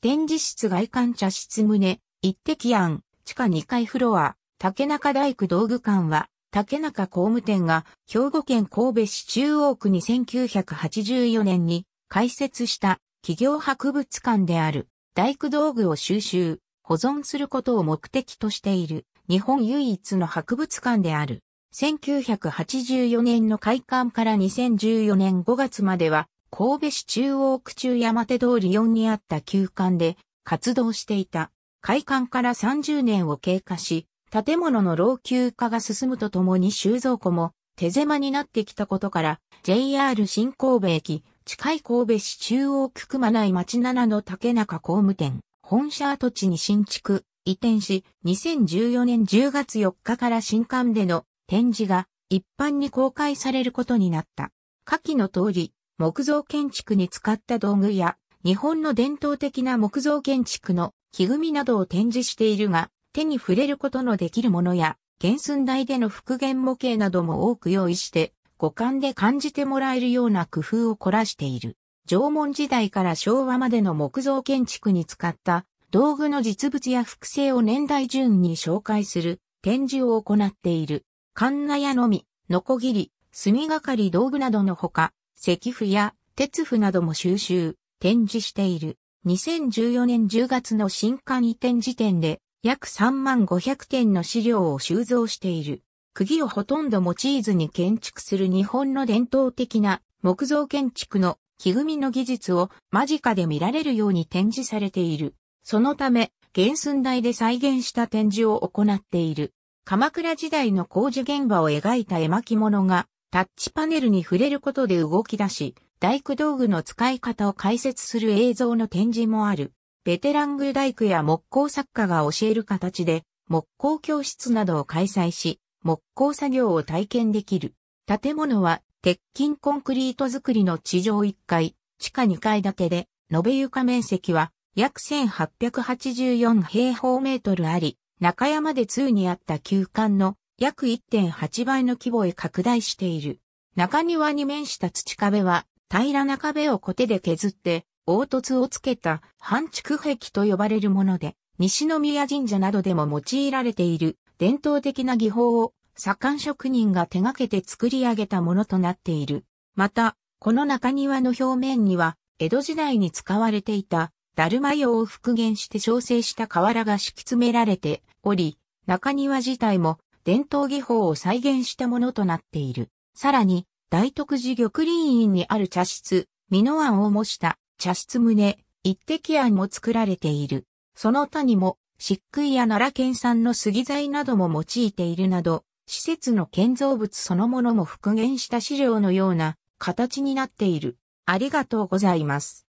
展示室外観茶室棟、一滴庵、地下2階フロア、竹中大工道具館は、竹中工務店が兵庫県神戸市中央区に1984年に開設した企業博物館である大工道具を収集、保存することを目的としている日本唯一の博物館である。1984年の開館から2014年5月までは神戸市中央区中山手通り4にあった旧館で活動していた。開館から30年を経過し、建物の老朽化が進むとともに収蔵庫も手狭になってきたことから、JR 新神戸駅、近い神戸市中央区熊内町七の竹中工務店、本社跡地に新築、移転し、2014年10月4日から新館での展示が一般に公開されることになった。下記の通り、木造建築に使った道具や、日本の伝統的な木造建築の木組みなどを展示しているが、手に触れることのできるものや、原寸大での復元模型なども多く用意して、五感で感じてもらえるような工夫を凝らしている。縄文時代から昭和までの木造建築に使った道具の実物や複製を年代順に紹介する展示を行っている。カンナやのみ、ノコギリ、墨がかり道具などのほか、石符や鉄符なども収集、展示している。2014年10月の新刊移転時点で約3万500点の資料を収蔵している。釘をほとんど用いずに建築する日本の伝統的な木造建築の木組みの技術を間近で見られるように展示されている。そのため、原寸大で再現した展示を行っている。鎌倉時代の工事現場を描いた絵巻物がタッチパネルに触れることで動き出し、大工道具の使い方を解説する映像の展示もある。ベテラング大工や木工作家が教える形で、木工教室などを開催し、木工作業を体験できる。建物は、鉄筋コンクリート造りの地上1階、地下2階建てで、延べ床面積は約1884平方メートルあり、中山で2にあった旧館の約1.8倍の規模へ拡大している。中庭に面した土壁は、平らな壁をコテで削って、凹凸をつけた半畜壁と呼ばれるもので、西宮神社などでも用いられている伝統的な技法を左官職人が手掛けて作り上げたものとなっている。また、この中庭の表面には、江戸時代に使われていた、ダルマ用を復元して調整した瓦が敷き詰められており、中庭自体も伝統技法を再現したものとなっている。さらに、大徳寺玉林院にある茶室、美濃庵を模した茶室棟、一滴庵も作られている。その他にも、漆喰や奈良県産の杉材なども用いているなど、施設の建造物そのものも復元した資料のような形になっている。ありがとうございます。